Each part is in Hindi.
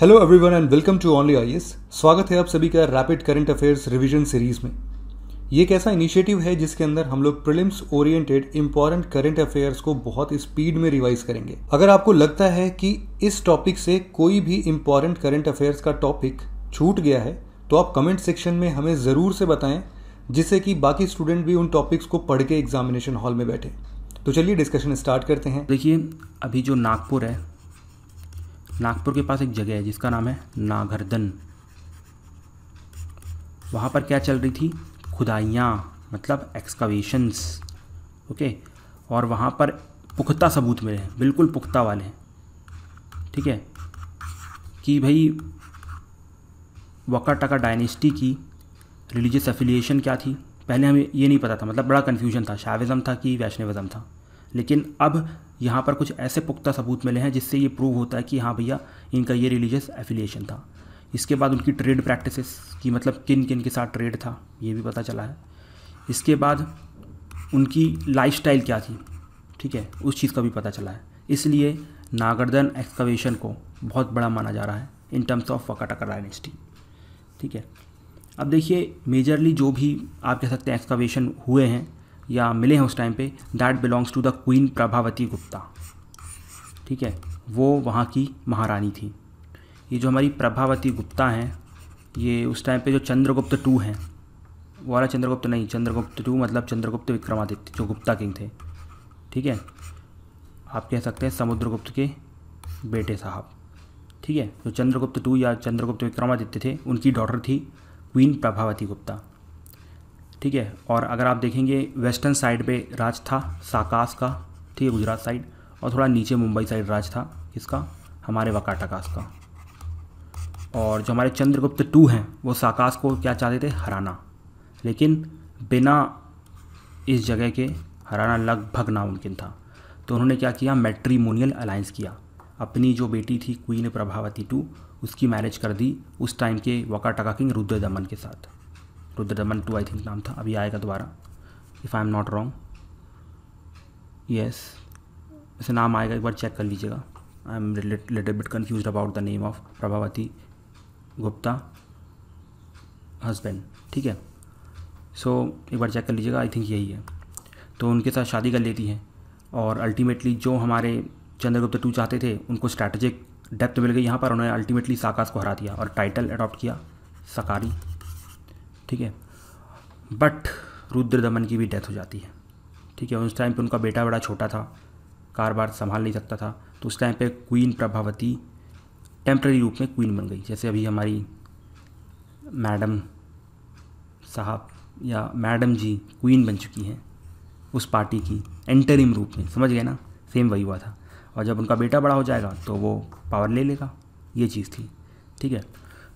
Hello everyone and welcome to only I स्वागत है आप सभी का rapid current affairs revision series में ये एक ऐसा इनिशिएटिव है जिसके अंदर हम लोग prelims oriented important current affairs को बहुत स्पीड में रिवाइज करेंगे अगर आपको लगता है कि इस टॉपिक से कोई भी इंपॉर्टेंट करंट अफेयर्स का टॉपिक छूट गया है तो आप कमेंट सेक्शन में हमें ज़रूर से बताएं जिससे कि बाकी स्टूडेंट भी उन टॉपिक्स को पढ़ के एग्जामिनेशन हॉल में बैठे तो चलिए डिस्कशन स्टार्ट करते हैं देखिए अभी जो नागपुर है नागपुर के पास एक जगह है जिसका नाम है नागरदन वहाँ पर क्या चल रही थी खुदाइयाँ मतलब एक्सकवेशंस ओके और वहाँ पर पुख्ता सबूत मिले हैं बिल्कुल पुख्ता वाले ठीक है कि भाई वकाटका डायनेस्टी की रिलीजियस एफिलिएशन क्या थी पहले हमें ये नहीं पता था मतलब बड़ा कन्फ्यूजन था शाविज़म था कि वैष्णविज़म था लेकिन अब यहाँ पर कुछ ऐसे पुख्ता सबूत मिले हैं जिससे ये प्रूव होता है कि हाँ भैया इनका ये रिलीजियस एफिलिएशन था इसके बाद उनकी ट्रेड प्रैक्टिसेस की मतलब किन किन के साथ ट्रेड था ये भी पता चला है इसके बाद उनकी लाइफस्टाइल क्या थी ठीक है उस चीज़ का भी पता चला है इसलिए नागरदन एक्सकवेशन को बहुत बड़ा माना जा रहा है in terms of Vakataka dynasty ठीक है अब देखिए मेजरली जो भी आप कह सकते हैं एक्सकवेशन हुए हैं या मिले हैं उस टाइम पे that belongs to the queen Prabhavati Gupta ठीक है वो वहाँ की महारानी थी ये जो हमारी प्रभावती गुप्ता हैं ये उस टाइम पे जो चंद्रगुप्त टू हैं वो वाला चंद्रगुप्त नहीं चंद्रगुप्त टू मतलब चंद्रगुप्त विक्रमादित्य जो गुप्ता किंग थे ठीक है आप कह सकते हैं समुद्रगुप्त के बेटे साहब ठीक है जो चंद्रगुप्त टू या चंद्रगुप्त विक्रमादित्य थे उनकी डॉटर थी क्वीन प्रभावती गुप्ता ठीक है और अगर आप देखेंगे वेस्टर्न साइड पे राज था साकास का ठीक है गुजरात साइड और थोड़ा नीचे मुंबई साइड राज था किसका हमारे वकाटाकास का और जो हमारे चंद्रगुप्त टू हैं वो साकास को क्या चाहते थे हराना लेकिन बिना इस जगह के हराना लगभग नामुमकिन था तो उन्होंने क्या किया मेट्रीमोनियल अलायंस किया अपनी जो बेटी थी क्वीन प्रभावती टू उसकी मैरिज कर दी उस टाइम के वकाटका किंग रुद्र दमन के साथ रुद्रदमन टू आई थिंक नाम था अभी आएगा दोबारा if I am not wrong yes इसे नाम आएगा एक बार चेक कर लीजिएगा I am little bit confuse about the name of Prabhavati Gupta husband ठीक है सो so, एक बार चेक कर लीजिएगा आई थिंक यही है तो उनके साथ शादी कर लेती हैं और अल्टीमेटली जो हमारे चंद्रगुप्त टू चाहते थे उनको स्ट्रैटेजिक डेप्थ मिल गई यहाँ पर उन्होंने अल्टीमेटली साकाश को हरा दिया और टाइटल अडॉप्ट किया सकारी ठीक है बट रुद्र दमन की भी डेथ हो जाती है ठीक है उस टाइम पे उनका बेटा बड़ा छोटा था बार संभाल नहीं सकता था तो उस टाइम पे क्वीन प्रभावती टेम्प्रेरी रूप में क्वीन बन गई जैसे अभी हमारी मैडम साहब या मैडम जी क्वीन बन चुकी हैं उस पार्टी की एंटरिम रूप में समझ गए ना सेम वही हुआ था और जब उनका बेटा बड़ा हो जाएगा तो वो पावर ले लेगा ये चीज़ थी ठीक है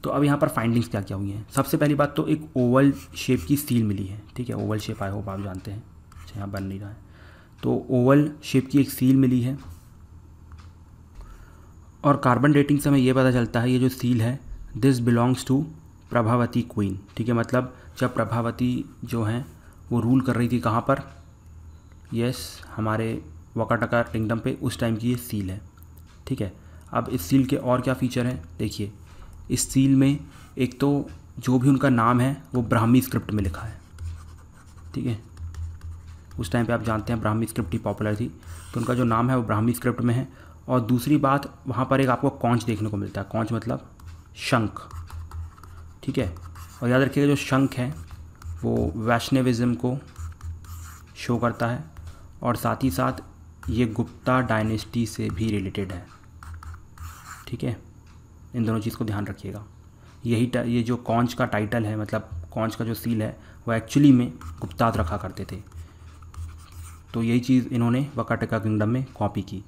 तो अब यहाँ पर फाइंडिंग्स क्या क्या हुई हैं सबसे पहली बात तो एक ओवल शेप की सील मिली है ठीक है ओवल शेप आई होप आप जानते हैं अच्छा यहाँ बन नहीं रहा है तो ओवल शेप की एक सील मिली है और कार्बन डेटिंग से हमें ये पता चलता है ये जो सील है this belongs to Prabhavati queen ठीक है मतलब जब प्रभावती जो हैं वो रूल कर रही थी कहाँ पर यस हमारे वकाटका किंगडम पे उस टाइम की ये सील है ठीक है अब इस सील के और क्या फीचर हैं देखिए इस सील में एक तो जो भी उनका नाम है वो ब्राह्मी स्क्रिप्ट में लिखा है ठीक है उस टाइम पे आप जानते हैं ब्राह्मी स्क्रिप्ट ही पॉपुलर थी तो उनका जो नाम है वो ब्राह्मी स्क्रिप्ट में है और दूसरी बात वहाँ पर एक आपको कौंच देखने को मिलता है कौंच मतलब शंख ठीक है और याद रखिएगा जो शंख है वो वैष्णविज़्म को शो करता है और साथ ही साथ ये गुप्ता डायनेस्टी से भी रिलेटेड है ठीक है इन दोनों चीज़ को ध्यान रखिएगा यही ये जो कॉन्च का टाइटल है मतलब कॉन्च का जो सील है वो एक्चुअली में गुप्ताद रखा करते थे तो यही चीज़ इन्होंने वकाटका किंगडम में कॉपी की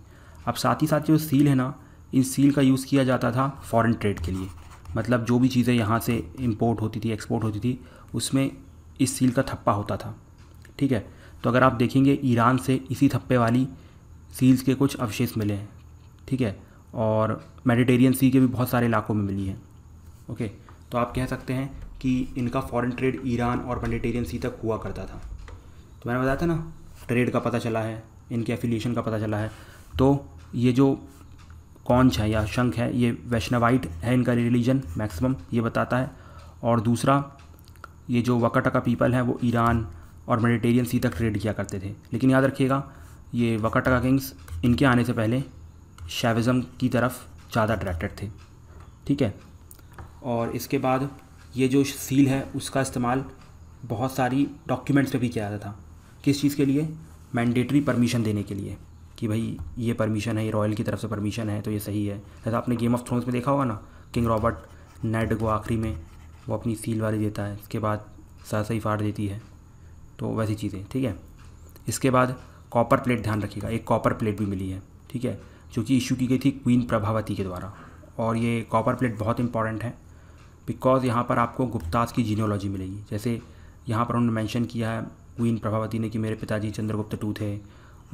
अब साथ ही साथ जो सील है ना इस सील का यूज़ किया जाता था फॉरेन ट्रेड के लिए मतलब जो भी चीज़ें यहाँ से इम्पोर्ट होती थी एक्सपोर्ट होती थी उसमें इस सील का थप्पा होता था ठीक है तो अगर आप देखेंगे ईरान से इसी थप्पे वाली सील्स के कुछ अवशेष मिले हैं ठीक है और मेडिटेरियन सी के भी बहुत सारे इलाकों में मिली है ओके तो आप कह सकते हैं कि इनका फॉरेन ट्रेड ईरान और मेडिटेरियन सी तक हुआ करता था तो मैंने बताया था ना ट्रेड का पता चला है इनके एफिलिएशन का पता चला है तो ये जो कौनच है या शंख है ये वैष्णवाइट है इनका रिलीजन मैक्सिमम ये बताता है और दूसरा ये जो वकाटका पीपल है वो ईरान और मेडिटेरियन सी तक ट्रेड किया करते थे लेकिन याद रखिएगा ये वकाटका किंग्स इनके आने से पहले शैविज़म की तरफ ज़्यादा अट्रैक्टेड थे ठीक है और इसके बाद ये जो सील है उसका इस्तेमाल बहुत सारी डॉक्यूमेंट्स पे भी किया जाता था किस चीज़ के लिए मैंडेटरी परमिशन देने के लिए कि भाई ये परमिशन है ये रॉयल की तरफ से परमिशन है तो ये सही है जैसा आपने गेम ऑफ थ्रोन्स में देखा होगा ना किंग रॉबर्ट नेड को आखिरी में वो अपनी सील वाली देता है इसके बाद सर सही फाड़ देती है तो वैसी चीज़ें ठीक है इसके बाद कॉपर प्लेट ध्यान रखिएगा एक कॉपर प्लेट भी मिली है ठीक है जो कि इशू की गई थी क्वीन प्रभावती के द्वारा और ये कॉपर प्लेट बहुत इंपॉर्टेंट है बिकॉज़ यहाँ पर आपको गुप्ताज की जीनोलॉजी मिलेगी जैसे यहाँ पर उन्होंने मैंशन किया है क्वीन प्रभावती ने कि मेरे पिताजी चंद्रगुप्त टू थे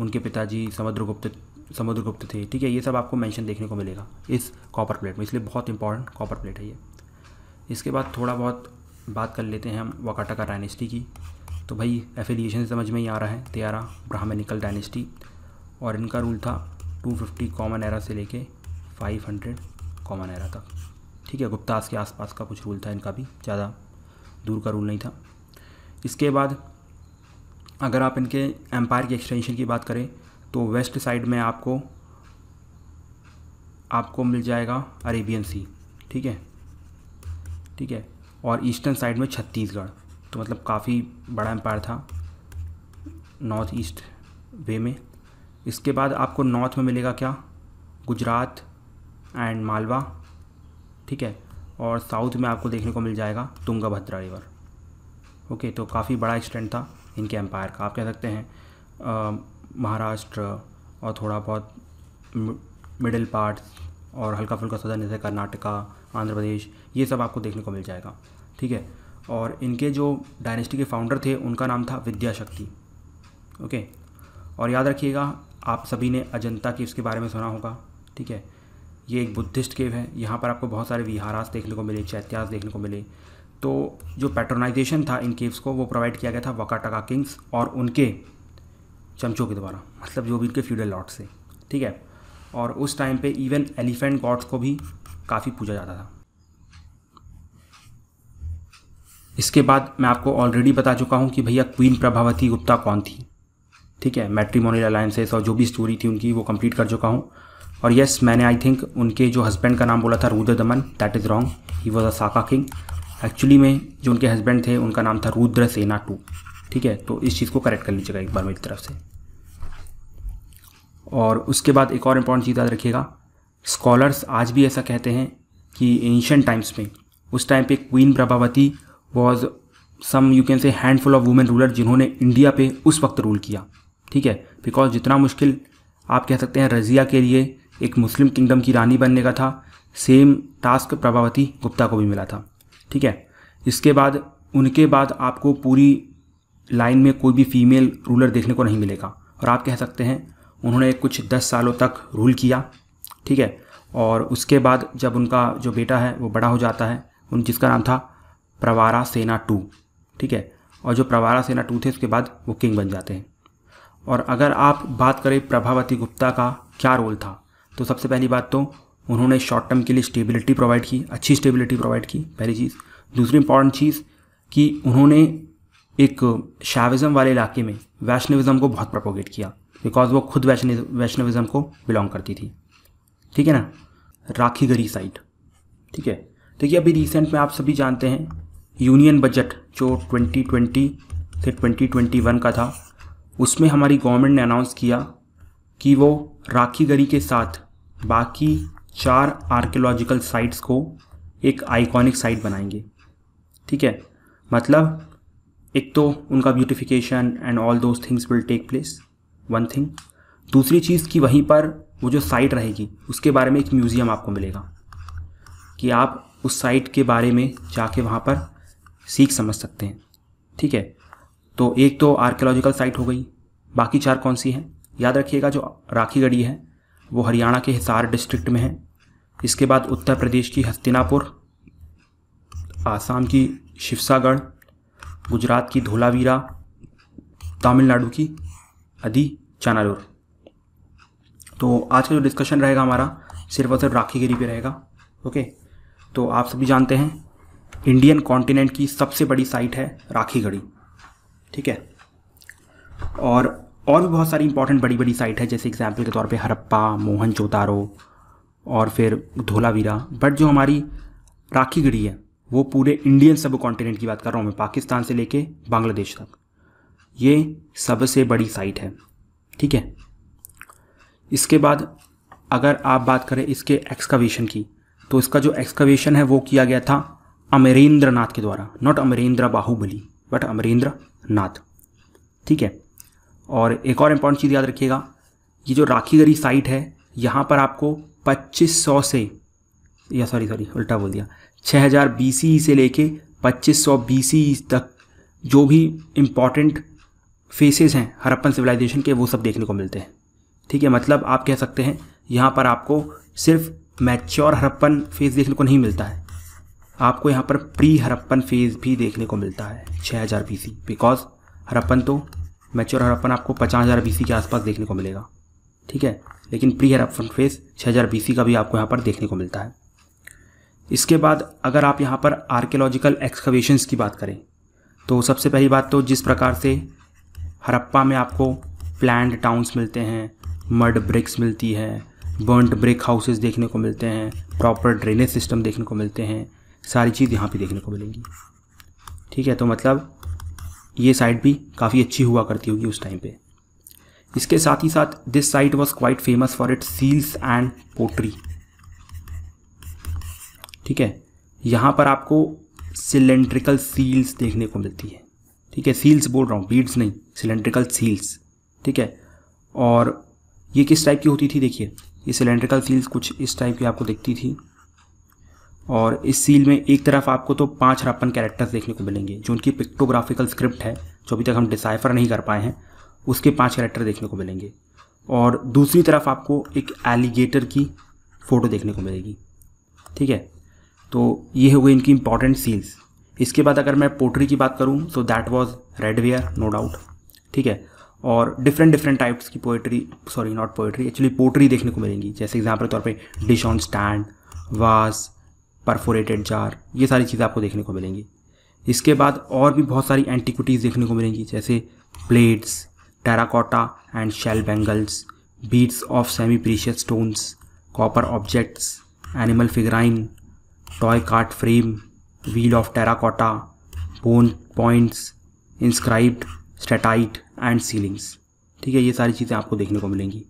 उनके पिताजी समुद्रगुप्त समुद्रगुप्त थे ठीक है ये सब आपको मेंशन देखने को मिलेगा इस कॉपर प्लेट में इसलिए बहुत इंपॉर्टेंट कॉपर प्लेट है ये इसके बाद थोड़ा बहुत बात कर लेते हैं हम का डायनेस्टी की तो भाई एफिलिएशन समझ में ही आ रहा है तेरह ब्राह्मणिकल डायनेस्टी और इनका रूल था 250 कॉमन एरा से लेके 500 कॉमन एरा तक ठीक है गुप्तास के आसपास का कुछ रूल था इनका भी ज़्यादा दूर का रूल नहीं था इसके बाद अगर आप इनके एम्पायर की एक्सटेंशन की बात करें तो वेस्ट साइड में आपको आपको मिल जाएगा अरेबियन सी ठीक है ठीक है और ईस्टर्न साइड में छत्तीसगढ़ तो मतलब काफ़ी बड़ा एम्पायर था नॉर्थ ईस्ट वे में इसके बाद आपको नॉर्थ में मिलेगा क्या गुजरात एंड मालवा ठीक है और साउथ में आपको देखने को मिल जाएगा तुंगाभद्रा रिवर ओके तो काफ़ी बड़ा एक्सटेंट था इनके एम्पायर का आप कह सकते हैं महाराष्ट्र और थोड़ा बहुत मिडिल पार्ट और हल्का फुल्का सदन जैसे कर्नाटका आंध्र प्रदेश ये सब आपको देखने को मिल जाएगा ठीक है और इनके जो डायनेस्टी के फाउंडर थे उनका नाम था विद्याशक्ति ओके और याद रखिएगा आप सभी ने अजंता केव्स के बारे में सुना होगा ठीक है ये एक बुद्धिस्ट केव है यहाँ पर आपको बहुत सारे विहारास देखने को मिले चैत्यास देखने को मिले तो जो पैट्रोनाइजेशन था इन केव्स को वो प्रोवाइड किया गया था वकाटका किंग्स और उनके चमचों के द्वारा मतलब जो भी इनके फ्यूडल लॉट से ठीक है और उस टाइम पे इवन एलिफेंट गॉड्स को भी काफ़ी पूजा जाता था इसके बाद मैं आपको ऑलरेडी बता चुका हूँ कि भैया क्वीन प्रभावती गुप्ता कौन थी ठीक है मैट्रीमोनियल अलायंसेस और जो भी स्टोरी थी उनकी वो कंप्लीट कर चुका हूँ और यस मैंने आई थिंक उनके जो हस्बैंड का नाम बोला था Rudra Daman that is wrong he was a Saka king actually में जो उनके हस्बैंड थे उनका नाम था रुद्र सेना टू ठीक है तो इस चीज़ को करेक्ट कर लीजिएगा एक बार मेरी तरफ से और उसके बाद एक और इम्पॉर्टेंट चीज़ याद रखिएगा स्कॉलर्स आज भी ऐसा कहते हैं कि एंशंट टाइम्स में उस टाइम पे queen Prabhavati was some you can say handful of women ruler जिन्होंने इंडिया पे उस वक्त रूल किया ठीक है बिकॉज जितना मुश्किल आप कह सकते हैं रज़िया के लिए एक मुस्लिम किंगडम की रानी बनने का था सेम टास्क प्रभावती गुप्ता को भी मिला था ठीक है इसके बाद उनके बाद आपको पूरी लाइन में कोई भी फीमेल रूलर देखने को नहीं मिलेगा और आप कह सकते हैं उन्होंने कुछ दस सालों तक रूल किया ठीक है और उसके बाद जब उनका जो बेटा है वो बड़ा हो जाता है उन जिसका नाम था प्रवारा सेना टू ठीक है और जो प्रवारा सेना टू थे उसके बाद वो किंग बन जाते हैं और अगर आप बात करें प्रभावती गुप्ता का क्या रोल था तो सबसे पहली बात तो उन्होंने शॉर्ट टर्म के लिए स्टेबिलिटी प्रोवाइड की अच्छी स्टेबिलिटी प्रोवाइड की पहली चीज़ दूसरी इंपॉर्टेंट चीज़ कि उन्होंने एक शाविज़म वाले इलाके में वैष्णविज़म को बहुत प्रपोगेट किया बिकॉज वो खुद वैष्णविज़म को बिलोंग करती थी ठीक है ना राखी गरी साइड ठीक है देखिए अभी रिसेंट में आप सभी जानते हैं यूनियन बजट जो 2020 से 2021 का था उसमें हमारी गवर्नमेंट ने अनाउंस किया कि वो राखी गरी के साथ बाकी चार आर्कियोलॉजिकल साइट्स को एक आइकॉनिक साइट बनाएंगे ठीक है मतलब एक तो उनका beautification and all those things will take place one thing दूसरी चीज़ कि वहीं पर वो जो साइट रहेगी उसके बारे में एक म्यूज़ियम आपको मिलेगा कि आप उस साइट के बारे में जाके वहाँ पर सीख समझ सकते हैं ठीक है तो एक तो आर्कियोलॉजिकल साइट हो गई बाकी चार कौन सी हैं याद रखिएगा जो राखी गढ़ी है वो हरियाणा के हिसार डिस्ट्रिक्ट में है इसके बाद उत्तर प्रदेश की हस्तिनापुर आसाम की शिवसागढ़ गुजरात की धोलावीरा तमिलनाडु की अदी चानालोर तो आज का जो डिस्कशन रहेगा हमारा सिर्फ और सिर्फ राखी गिरी पे रहेगा ओके तो आप सभी जानते हैं इंडियन कॉन्टिनेंट की सबसे बड़ी साइट है राखी गढ़ी ठीक है और और भी बहुत सारी इंपॉर्टेंट बड़ी बड़ी साइट है जैसे एग्जाम्पल के तौर पे हरप्पा मोहन चौतारो और फिर धोलावीरा बट जो हमारी राखीगढ़ी है वो पूरे इंडियन सब कॉन्टिनेंट की बात कर रहा हूँ मैं पाकिस्तान से लेके बांग्लादेश तक ये सबसे बड़ी साइट है ठीक है इसके बाद अगर आप बात करें इसके एक्सकवेशन की तो इसका जो एक्सकवेशन है वो किया गया था अमरेंद्र नाथ के द्वारा नॉट अमरेंद्र बाहुबली बट अमरेंद्र नाथ ठीक है और एक और इम्पॉर्टेंट चीज़ याद रखिएगा ये जो राखी गरी साइट है यहाँ पर आपको 2500 से या सॉरी सॉरी उल्टा बोल दिया 6000 हज़ार से लेके 2500 सौ तक जो भी इम्पॉर्टेंट फेसेस हैं हरप्पन सिविलाइजेशन के वो सब देखने को मिलते हैं ठीक है मतलब आप कह सकते हैं यहाँ पर आपको सिर्फ मैच्योर हरप्पन फेस देखने को नहीं मिलता है आपको यहाँ पर प्री हरप्पन फेज भी देखने को मिलता है 6000 हज़ार बी सी बिकॉज हरप्पन तो मैच्योर हरप्पन आपको 50000 हज़ार बी सी के आसपास देखने को मिलेगा ठीक है लेकिन प्री हरप्पन फेज 6000 हज़ार बी सी का भी आपको यहाँ पर देखने को मिलता है इसके बाद अगर आप यहाँ पर आर्कियोलॉजिकल एक्सकवेशन की बात करें तो सबसे पहली बात तो जिस प्रकार से हरप्पा में आपको प्लैंड टाउन्स मिलते हैं मड ब्रिक्स मिलती है बर्नड ब्रिक हाउसेज देखने को मिलते हैं प्रॉपर ड्रेनेज सिस्टम देखने को मिलते हैं सारी चीज़ यहाँ पे देखने को मिलेंगी ठीक है तो मतलब ये साइट भी काफ़ी अच्छी हुआ करती होगी उस टाइम पे इसके साथ ही साथ this site was quite famous for it seals and pottery ठीक है यहाँ पर आपको सिलेंड्रिकल सील्स देखने को मिलती है ठीक है सील्स बोल रहा हूँ बीड्स नहीं सिलेंड्रिकल सील्स ठीक है और ये किस टाइप की होती थी देखिए ये सिलेंड्रिकल सील्स कुछ इस टाइप की आपको दिखती थी और इस सील में एक तरफ आपको तो पाँच हड़प्पन कैरेक्टर्स देखने को मिलेंगे जो उनकी पिक्टोग्राफिकल स्क्रिप्ट है जो अभी तक हम डिसाइफर नहीं कर पाए हैं उसके पाँच कैरेक्टर देखने को मिलेंगे और दूसरी तरफ आपको एक एलिगेटर की फ़ोटो देखने को मिलेगी ठीक है तो ये हो गई इनकी इंपॉर्टेंट सील्स इसके बाद अगर मैं पोट्री की बात करूँ तो that was red ware no doubt ठीक है और डिफरेंट डिफरेंट टाइप्स की poetry sorry not poetry actually pottery देखने को मिलेंगी जैसे एग्जाम्पल के तौर पर dish on stand vase perforated jar ये सारी चीज़ें आपको देखने को मिलेंगी इसके बाद और भी बहुत सारी एंटिक्विटीज़ देखने को मिलेंगी जैसे plates terracotta and shell bangles beads of semi precious stones copper objects animal figurine toy cart frame wheel of terracotta bone points inscribed steatite and sealings ठीक है ये सारी चीज़ें आपको देखने को मिलेंगी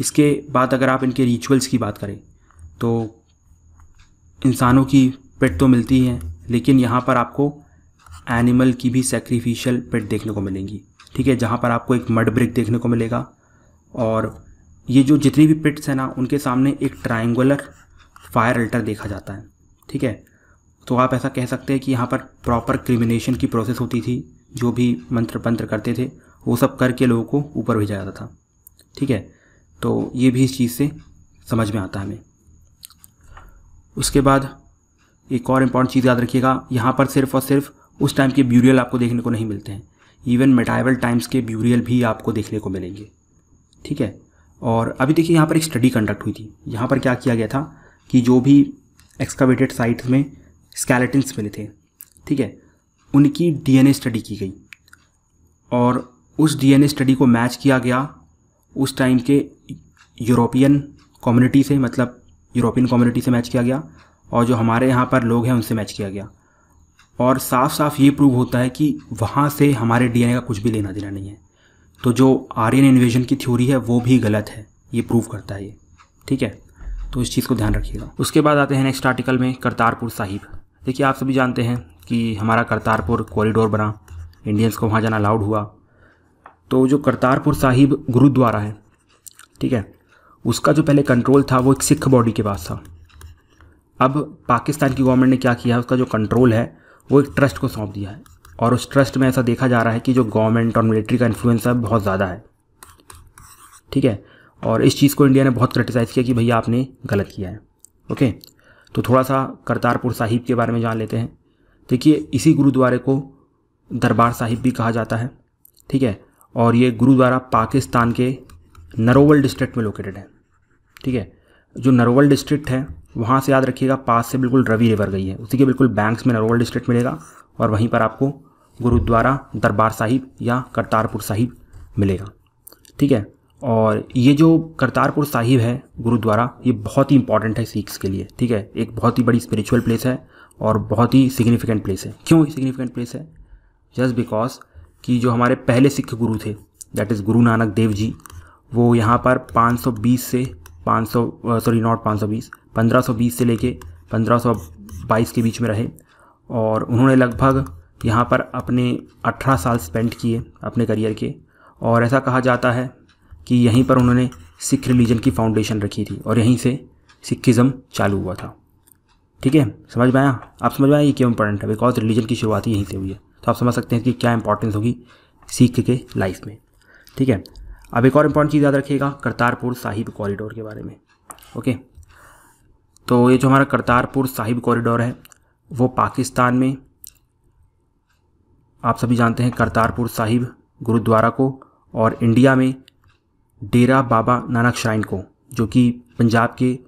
इसके बाद अगर आप इनके रिचुअल्स की बात करें तो इंसानों की पेट तो मिलती है लेकिन यहाँ पर आपको एनिमल की भी सेक्रीफिशियल पेट देखने को मिलेंगी ठीक है जहाँ पर आपको एक मड ब्रिक देखने को मिलेगा और ये जो जितनी भी पिट्स हैं ना उनके सामने एक ट्रायंगुलर फायर अल्टर देखा जाता है ठीक है तो आप ऐसा कह सकते हैं कि यहाँ पर प्रॉपर क्रिमिनेशन की प्रोसेस होती थी जो भी मंत्र पंत्र करते थे वो सब करके लोगों को ऊपर भेजा जाता था ठीक है तो ये भी इस चीज़ से समझ में आता है हमें उसके बाद एक और इम्पॉर्टेंट चीज़ याद रखिएगा यहाँ पर सिर्फ और सिर्फ उस टाइम के ब्यूरियल आपको देखने को नहीं मिलते हैं इवन मेटाइवल टाइम्स के ब्यूरियल भी आपको देखने को मिलेंगे ठीक है और अभी देखिए यहाँ पर एक स्टडी कंडक्ट हुई थी यहाँ पर क्या किया गया था कि जो भी एक्सकावेटेड साइट्स में स्केलेटन्स मिले थे ठीक है उनकी डीएनए स्टडी की गई और उस डीएनए स्टडी को मैच किया गया उस टाइम के यूरोपियन कम्युनिटी से मतलब यूरोपियन कम्युनिटी से मैच किया गया और जो हमारे यहाँ पर लोग हैं उनसे मैच किया गया और साफ साफ ये प्रूव होता है कि वहाँ से हमारे डीएनए का कुछ भी लेना देना नहीं है तो जो आर्यन इन्वेजन की थ्योरी है वो भी गलत है ये प्रूव करता है ये ठीक है तो इस चीज़ को ध्यान रखिएगा उसके बाद आते हैं नेक्स्ट आर्टिकल में करतारपुर साहिब देखिए आप सभी जानते हैं कि हमारा करतारपुर कॉरिडोर बना इंडियंस को वहाँ जाना अलाउड हुआ तो जो करतारपुर साहिब गुरुद्वारा है ठीक है उसका जो पहले कंट्रोल था वो एक सिख बॉडी के पास था अब पाकिस्तान की गवर्नमेंट ने क्या किया उसका जो कंट्रोल है वो एक ट्रस्ट को सौंप दिया है और उस ट्रस्ट में ऐसा देखा जा रहा है कि जो गवर्नमेंट और मिलिट्री का इन्फ्लुएंस है बहुत ज़्यादा है ठीक है और इस चीज़ को इंडिया ने बहुत क्रिटिसाइज़ किया कि भैया आपने गलत किया है ओके तो थोड़ा सा करतारपुर साहिब के बारे में जान लेते हैं देखिए इसी गुरुद्वारे को दरबार साहिब भी कहा जाता है ठीक है और ये गुरुद्वारा पाकिस्तान के नरोवल डिस्ट्रिक्ट में लोकेटेड है ठीक है जो नरोवल डिस्ट्रिक्ट है वहाँ से याद रखिएगा पास से बिल्कुल रवि रिवर गई है उसी के बिल्कुल बैंक्स में नरोवल डिस्ट्रिक्ट मिलेगा और वहीं पर आपको गुरुद्वारा दरबार साहिब या करतारपुर साहिब मिलेगा ठीक है और ये जो करतारपुर साहिब है गुरुद्वारा ये बहुत ही इंपॉर्टेंट है सिख्स के लिए ठीक है एक बहुत ही बड़ी स्पिरिचुअल प्लेस है और बहुत ही सिग्निफिकेंट प्लेस है क्यों सिग्निफिकेंट प्लेस है जस्ट बिकॉज कि जो हमारे पहले सिख गुरु थे दैट इज़ गुरु नानक देव जी वो यहाँ पर 520 से 500 सॉरी नॉट 520 1520 से लेके 1522 के बीच में रहे और उन्होंने लगभग यहाँ पर अपने 18 साल स्पेंड किए अपने करियर के और ऐसा कहा जाता है कि यहीं पर उन्होंने सिख रिलीजन की फाउंडेशन रखी थी और यहीं से सिखिज़म चालू हुआ था ठीक है समझ में आया आप समझ में आया ये क्यों इंपॉर्टेंट है बिकॉज रिलीजन की शुरुआत यहीं से हुई है तो आप समझ सकते हैं कि क्या इंपॉर्टेंस होगी सिख के लाइफ में ठीक है अब एक और इम्पॉर्टेंट चीज़ याद रखिएगा करतारपुर साहिब कॉरिडोर के बारे में ओके तो ये जो हमारा करतारपुर साहिब कॉरिडोर है वो पाकिस्तान में आप सभी जानते हैं करतारपुर साहिब गुरुद्वारा को और इंडिया में डेरा बाबा नानक श्राइन को जो कि पंजाब के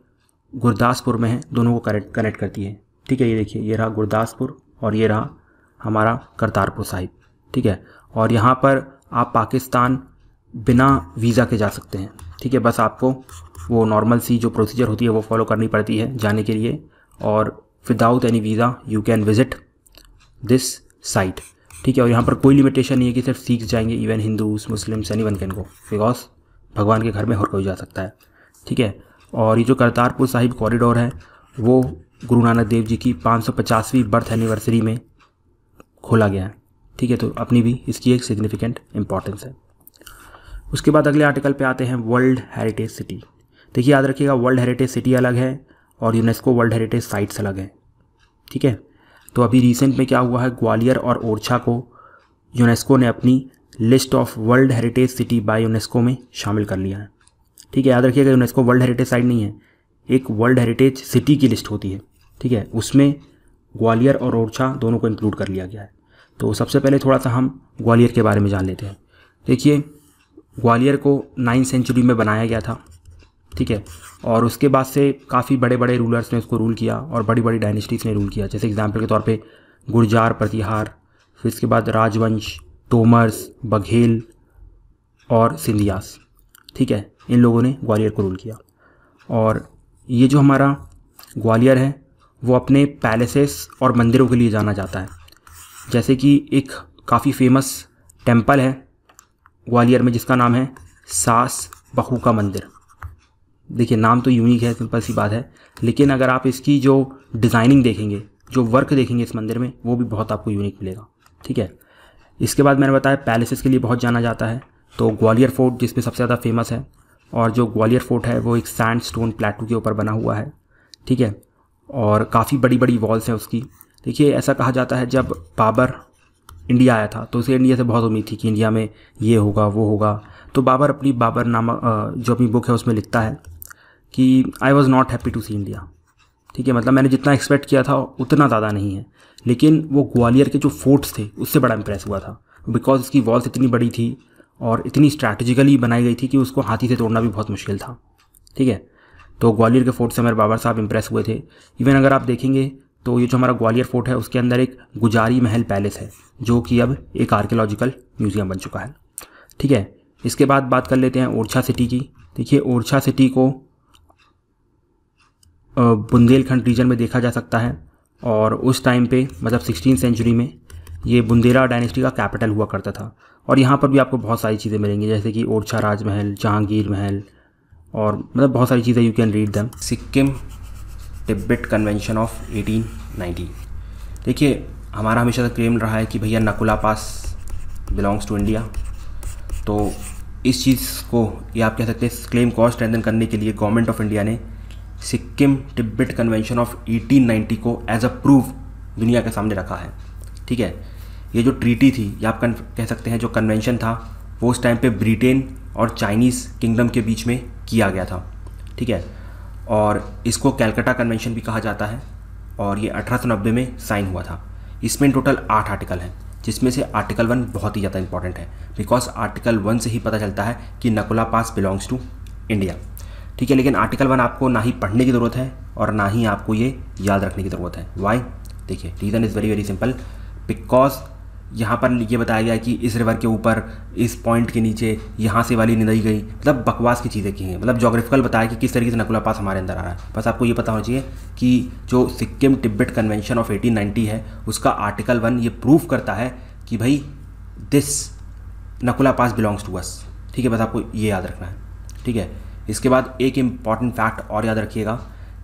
गुरदासपुर में है दोनों को कनेक्ट कनेक्ट करती है ठीक है ये देखिए ये रहा गुरदासपुर और ये रहा हमारा करतारपुर साहिब ठीक है और यहाँ पर आप पाकिस्तान बिना वीज़ा के जा सकते हैं ठीक है बस आपको वो नॉर्मल सी जो प्रोसीजर होती है वो फॉलो करनी पड़ती है जाने के लिए और without any visa you can visit this site ठीक है और यहाँ पर कोई लिमिटेशन नहीं है कि सिर्फ सिख जाएंगे even Hindus Muslims anyone can go because भगवान के घर में हर कोई जा सकता है ठीक है और ये जो करतारपुर साहिब कॉरिडोर है वो गुरु नानक देव जी की 550वीं बर्थ एनिवर्सरी में खोला गया है ठीक है तो अपनी भी इसकी एक सिग्निफिकेंट इंपॉर्टेंस है उसके बाद अगले आर्टिकल पे आते हैं वर्ल्ड हेरिटेज सिटी देखिए याद रखिएगा वर्ल्ड हेरिटेज सिटी अलग है और यूनेस्को वर्ल्ड हेरिटेज साइट्स अलग है ठीक है तो अभी रिसेंट में क्या हुआ है ग्वालियर और ओरछा को यूनेस्को ने अपनी list of world heritage city by UNESCO में शामिल कर लिया है ठीक है याद रखिएगा यूनेस्को वर्ल्ड हेरिटेज साइट नहीं है एक वर्ल्ड हेरिटेज सिटी की लिस्ट होती है ठीक है उसमें ग्वालियर और ओरछा दोनों को इंक्लूड कर लिया गया है तो सबसे पहले थोड़ा सा हम ग्वालियर के बारे में जान लेते हैं देखिए ग्वालियर को नाइन सेंचुरी में बनाया गया था ठीक है और उसके बाद से काफ़ी बड़े बड़े रूलर्स ने उसको रूल किया और बड़ी बड़ी डायनेस्टीज़ ने रूल किया जैसे एग्जाम्पल के तौर पर गुर्जार प्रतिहार फिर इसके बाद राजवंश तोमर्स बघेल और सिंधियास ठीक है इन लोगों ने ग्वालियर को रूल किया और ये जो हमारा ग्वालियर है वो अपने पैलेसेस और मंदिरों के लिए जाना जाता है जैसे कि एक काफ़ी फेमस टेम्पल है ग्वालियर में जिसका नाम है सास बहू का मंदिर देखिए नाम तो यूनिक है सिंपल सी बात है लेकिन अगर आप इसकी जो डिज़ाइनिंग देखेंगे जो वर्क देखेंगे इस मंदिर में वो भी बहुत आपको यूनिक मिलेगा ठीक है इसके बाद मैंने बताया पैलेसेस के लिए बहुत जाना जाता है तो ग्वालियर फोर्ट जिसमें सबसे ज़्यादा फेमस है और जो ग्वालियर फोर्ट है वो एक सैंड स्टोन प्लेटू के ऊपर बना हुआ है ठीक है और काफ़ी बड़ी बड़ी वॉल्स हैं उसकी देखिए ऐसा कहा जाता है जब बाबर इंडिया आया था तो उसे इंडिया से बहुत उम्मीद थी कि इंडिया में ये होगा वो होगा तो बाबर अपनी बाबर नामक जो अपनी बुक है उसमें लिखता है कि I was not happy to see India ठीक है मतलब मैंने जितना एक्सपेक्ट किया था उतना ज़्यादा नहीं है लेकिन वो ग्वालियर के जो फोर्ट्स थे उससे बड़ा इंप्रेस हुआ था बिकॉज उसकी वॉल्स इतनी बड़ी थी और इतनी स्ट्रैटेजिकली बनाई गई थी कि उसको हाथी से तोड़ना भी बहुत मुश्किल था ठीक है तो ग्वालियर के फोर्ट से हमारे बाबर साहब इंप्रेस हुए थे इवन अगर आप देखेंगे तो ये जो हमारा ग्वालियर फोर्ट है उसके अंदर एक गुजारी महल पैलेस है जो कि अब एक आर्कियोलॉजिकल म्यूज़ियम बन चुका है ठीक है इसके बाद बात कर लेते हैं ओरछा सिटी की देखिए ओरछा सिटी को बुंदेलखंड रीजन में देखा जा सकता है और उस टाइम पे मतलब सिक्सटीन सेंचुरी में ये बुंदेला डायनेस्टी का कैपिटल हुआ करता था और यहाँ पर भी आपको बहुत सारी चीज़ें मिलेंगी जैसे कि ओरछा राजमहल जहांगीर महल और मतलब बहुत सारी चीज़ें यू कैन रीड दम सिक्किम टिब्बेट कन्वेंशन ऑफ 1890 देखिए हमारा हमेशा से क्लेम रहा है कि भैया Naku La pass belongs to India तो इस चीज़ को ये आप कह सकते हैं क्लेम को स्ट्रेंथन करने के लिए गवर्नमेंट ऑफ इंडिया ने सिक्किम टिब्बेट कन्वेंशन ऑफ 1890 को एज अ प्रूफ दुनिया के सामने रखा है ठीक है ये जो ट्रीटी थी या आप कह सकते हैं जो कन्वेंशन था वो उस टाइम पे ब्रिटेन और चाइनीज़ किंगडम के बीच में किया गया था ठीक है और इसको कैलकाटा कन्वेंशन भी कहा जाता है और ये नब्बे में साइन हुआ था इसमें टोटल आठ आर्टिकल हैं जिसमें से आर्टिकल वन बहुत ही ज़्यादा इंपॉर्टेंट है बिकॉज आर्टिकल वन से ही पता चलता है कि Naku La pass belongs to India ठीक है लेकिन आर्टिकल वन आपको ना ही पढ़ने की ज़रूरत है और ना ही आपको ये याद रखने की ज़रूरत है वाई देखिए reason is very very simple because यहाँ पर ये बताया गया कि इस रिवर के ऊपर इस पॉइंट के नीचे यहाँ से वाली निंदाई गई मतलब बकवास की चीज़ें की हैं मतलब जोग्राफिकल बताया कि किस तरीके से नकुला पास हमारे अंदर आ रहा है बस आपको ये पता होना चाहिए कि जो सिक्किम टिब्बट कन्वेंशन ऑफ 1890 है उसका आर्टिकल वन ये प्रूफ करता है कि भाई this Naku La pass belongs to us ठीक है बस आपको ये याद रखना है ठीक है इसके बाद एक इम्पॉर्टेंट फैक्ट और याद रखिएगा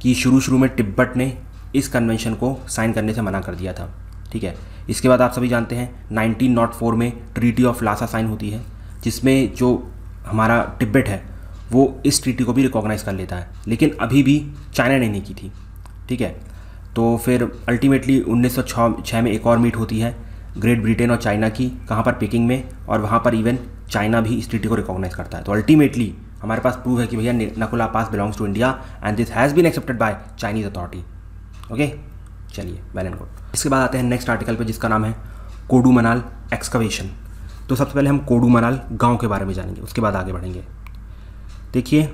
कि शुरू शुरू में टिब्बट ने इस कन्वेंशन को साइन करने से मना कर दिया था ठीक है इसके बाद आप सभी जानते हैं नाइनटीन फोर में ट्रीटी ऑफ लासा साइन होती है जिसमें जो हमारा टिब्बेट है वो इस ट्रीटी को भी रिकॉग्नाइज़ कर लेता है लेकिन अभी भी चाइना ने नहीं की थी ठीक है तो फिर अल्टीमेटली 1906 में एक और मीट होती है ग्रेट ब्रिटेन और चाइना की कहाँ पर पेकिंग में और वहाँ पर इवन चाइना भी इस ट्रीटी को रिकॉग्नाइज करता है तो अल्टीमेटली हमारे पास प्रूव है कि भैया Naku La pass belongs to India and this has been accepted by Chinese authority okay चलिए वेल एंड गुड इसके बाद आते हैं नेक्स्ट आर्टिकल पे जिसका नाम है कोडू मनाल एक्सकवेशन तो सबसे पहले हम कोडू मनाल गाँव के बारे में जानेंगे उसके बाद आगे बढ़ेंगे देखिए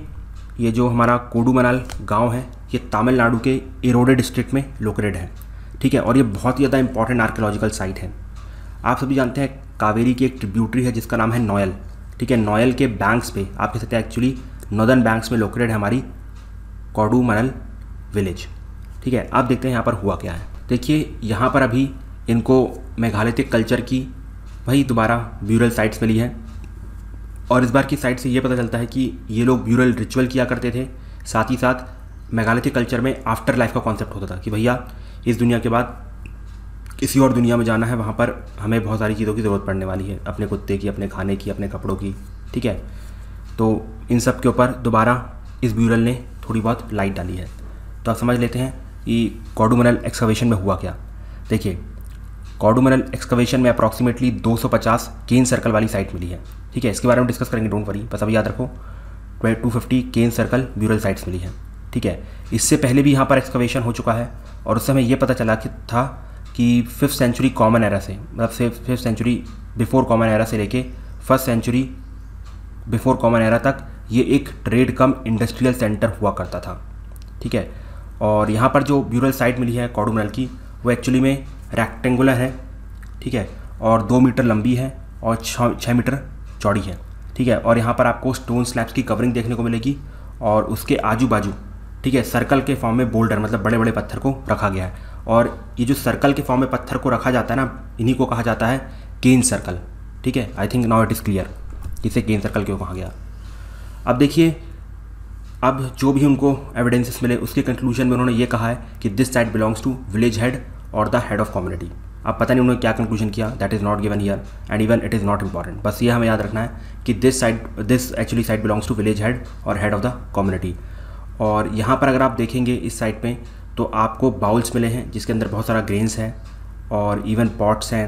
ये जो हमारा कोडू मनाल गाँव है ये तमिलनाडु के इरोडे डिस्ट्रिक्ट में लोकेटेड है ठीक है और ये बहुत ही ज़्यादा इंपॉर्टेंट आर्कियोलॉजिकल साइट है आप सभी जानते हैं कावेरी की एक ट्रिब्यूटरी है जिसका नाम है नोयल ठीक है नोयल के बैंक्स पे आप कह सकते हैं एक्चुअली नॉर्दर्न बैंक्स में लोकेटेड है हमारी कोडू मनल विलेज ठीक है आप देखते हैं यहाँ पर हुआ क्या है देखिए यहाँ पर अभी इनको के कल्चर की वही दोबारा ब्यूरल साइट्स मिली है और इस बार की साइट से ये पता चलता है कि ये लोग ब्यूरल रिचुअल किया करते थे साथ ही साथ के कल्चर में आफ्टर लाइफ का कॉन्सेप्ट होता था कि भैया इस दुनिया के बाद किसी और दुनिया में जाना है वहाँ पर हमें बहुत सारी चीज़ों की ज़रूरत पड़ने वाली है अपने कुत्ते की अपने खाने की अपने कपड़ों की ठीक है तो इन सब के ऊपर दोबारा इस ब्यूरल ने थोड़ी बहुत लाइट डाली है तो आप समझ लेते हैं कि कॉडोमनल एक्सकवेशन में हुआ क्या देखिए कॉडोमनल एक्सकवेशन में अप्रॉक्सीमेटली 250 केन सर्कल वाली साइट मिली है ठीक है इसके बारे में डिस्कस करेंगे डोंट वरी बस अभी याद रखो two fifty cairn circle burial sites मिली है ठीक है इससे पहले भी यहाँ पर एक्सकवेशन हो चुका है और उस समय यह पता चला कि था कि फिफ्थ सेंचुरी कॉमन एरा से मतलब से fifth century before common era से लेके first century before common era तक ये एक ट्रेड कम इंडस्ट्रियल सेंटर हुआ करता था ठीक है और यहाँ पर जो ब्यूरल साइड मिली है कॉडोमरल की वो एक्चुअली में रेक्टेंगुलर है ठीक है और दो मीटर लंबी है और छः मीटर चौड़ी है ठीक है और यहाँ पर आपको स्टोन स्लैब्स की कवरिंग देखने को मिलेगी और उसके आजू बाजू ठीक है सर्कल के फॉर्म में बोल्डर मतलब बड़े बड़े पत्थर को रखा गया है और ये जो सर्कल के फॉर्म में पत्थर को रखा जाता है ना इन्हीं को कहा जाता है केन सर्कल ठीक है I think now it is clear इसे केन सर्कल क्यों कहा गया अब देखिए अब जो भी उनको एविडेंसेस मिले उसके कंक्लूजन में उन्होंने ये कहा है कि this site belongs to village head और द हेड ऑफ कम्युनिटी अब पता नहीं उन्होंने क्या कंक्लूजन किया that is not given year and even it is not important बस ये हमें याद रखना है कि this side this actually site belongs to village head और हेड ऑफ द कम्युनिटी और यहाँ पर अगर आप देखेंगे इस साइट पर तो आपको बाउल्स मिले हैं जिसके अंदर बहुत सारा ग्रेन्स है और इवन पॉट्स हैं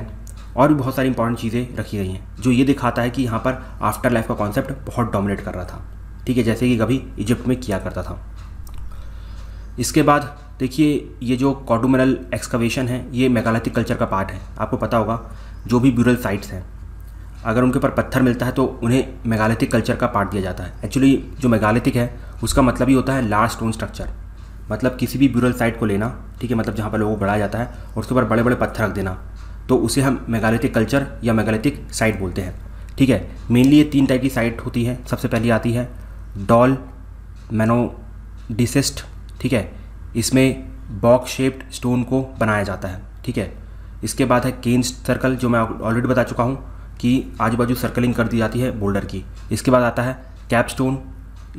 और भी बहुत सारी इंपॉर्टेंट चीज़ें रखी गई हैं जो ये दिखाता है कि यहाँ पर आफ्टर लाइफ का कॉन्सेप्ट बहुत डोमिनेट कर रहा था ठीक है जैसे कि कभी इजिप्ट में किया करता था इसके बाद देखिए ये जो कॉडोमिनल एक्सकवेशन है ये मेगालिथिक कल्चर का पार्ट है आपको पता होगा जो भी ब्यूरल साइट्स हैं अगर उनके ऊपर पत्थर मिलता है तो उन्हें मेगालिथिक कल्चर का पार्ट दिया जाता है एक्चुअली जो मेगालिथिक है उसका मतलब ही होता है लार्ज स्टोन स्ट्रक्चर मतलब किसी भी ब्यूरल साइट को लेना ठीक है मतलब जहाँ पर लोगों को बढ़ाया जाता है और उसके ऊपर बड़े बड़े पत्थर रख देना तो उसे हम मेगालिथिक कल्चर या मेगालिथिक साइट बोलते हैं ठीक है मेनली ये तीन टाइप की साइट होती है सबसे पहली आती है डॉल मैनो मैनोडिसिस्ट ठीक है इसमें बॉक्स शेप्ड स्टोन को बनाया जाता है ठीक है इसके बाद है केन्स सर्कल जो मैं ऑलरेडी बता चुका हूँ कि आजू बाजू सर्कलिंग कर दी जाती है बोल्डर की इसके बाद आता है कैप स्टोन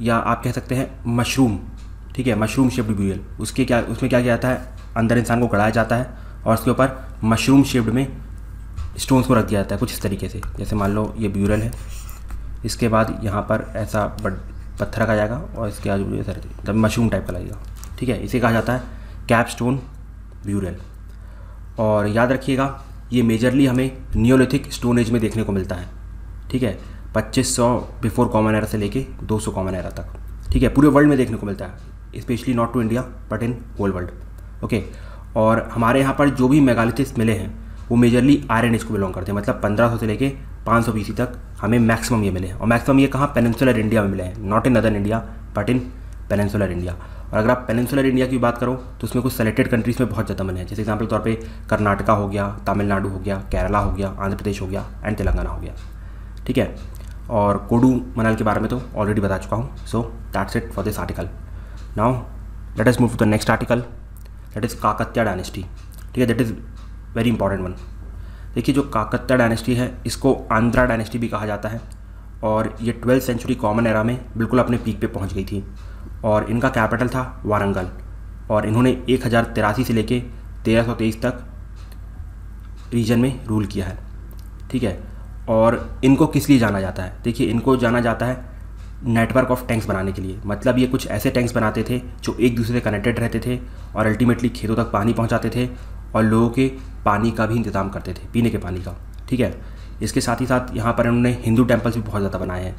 या आप कह सकते हैं मशरूम ठीक है मशरूम शेप्ड ब्यूएल उसके क्या उसमें क्या किया जाता है अंदर इंसान को गढ़ाया जाता है और उसके ऊपर मशरूम शेप्ड में स्टोन्स को रख दिया जाता है कुछ इस तरीके से जैसे मान लो ये ब्यूरल है इसके बाद यहाँ पर ऐसा बड़ पत्थर कहा जाएगा और इसके आज सर तब मशरूम टाइप का लगेगा ठीक है इसे कहा जाता है कैप स्टोन ब्यूरल और याद रखिएगा ये मेजरली हमें नियोलिथिक स्टोन एज में देखने को मिलता है ठीक है 2500 बिफोर कॉमन एरा से लेके 200 कॉमन एरा तक ठीक है पूरे वर्ल्ड में देखने को मिलता है specially not to India but in whole world okay और हमारे यहाँ पर जो भी मेगालिथिस मिले हैं वो मेजरली आयरन एज को बिलोंग करते हैं मतलब 1500 से लेके 500 सौ तक हमें मैक्सिमम ये मिले और मैक्सिमम ये कहाँ पेनेंसुलर इंडिया में मिले हैं not in other India but in peninsular India और अगर आप पेनसुलर इंडिया की बात करो तो उसमें कुछ सेलेक्टेड कंट्रीज़ में बहुत ज़्यादा मिले हैं जैसे एग्जाम्पल के तौर पर कर्नाटका हो गया तमिलनाडु हो गया केरला हो गया आंध्र प्रदेश हो गया एंड तेलंगाना हो गया ठीक है और कोडू मनाल के बारे में तो ऑलरेडी बता चुका हूँ so that's it for this article now let's move to the next article that is Kakatiya dynasty ठीक है that is very important one देखिए जो काकत्ता डायनेस्टी है इसको आंध्रा डायनेस्टी भी कहा जाता है और ये ट्वेल्थ सेंचुरी कॉमन एरा में बिल्कुल अपने पीक पे पहुंच गई थी और इनका कैपिटल था वारंगल और इन्होंने एक हज़ार तिरासी से लेके तेरह सौ तेईस तक रीजन में रूल किया है ठीक है और इनको किस लिए जाना जाता है देखिए इनको जाना जाता है नेटवर्क ऑफ टैंक्स बनाने के लिए मतलब ये कुछ ऐसे टैंक्स बनाते थे जो एक दूसरे से कनेक्टेड रहते थे और अल्टीमेटली खेतों तक पानी पहुंचाते थे और लोगों के पानी का भी इंतज़ाम करते थे पीने के पानी का ठीक है इसके साथ ही साथ यहाँ पर उन्होंने हिंदू टेम्पल्स भी बहुत ज़्यादा बनाए हैं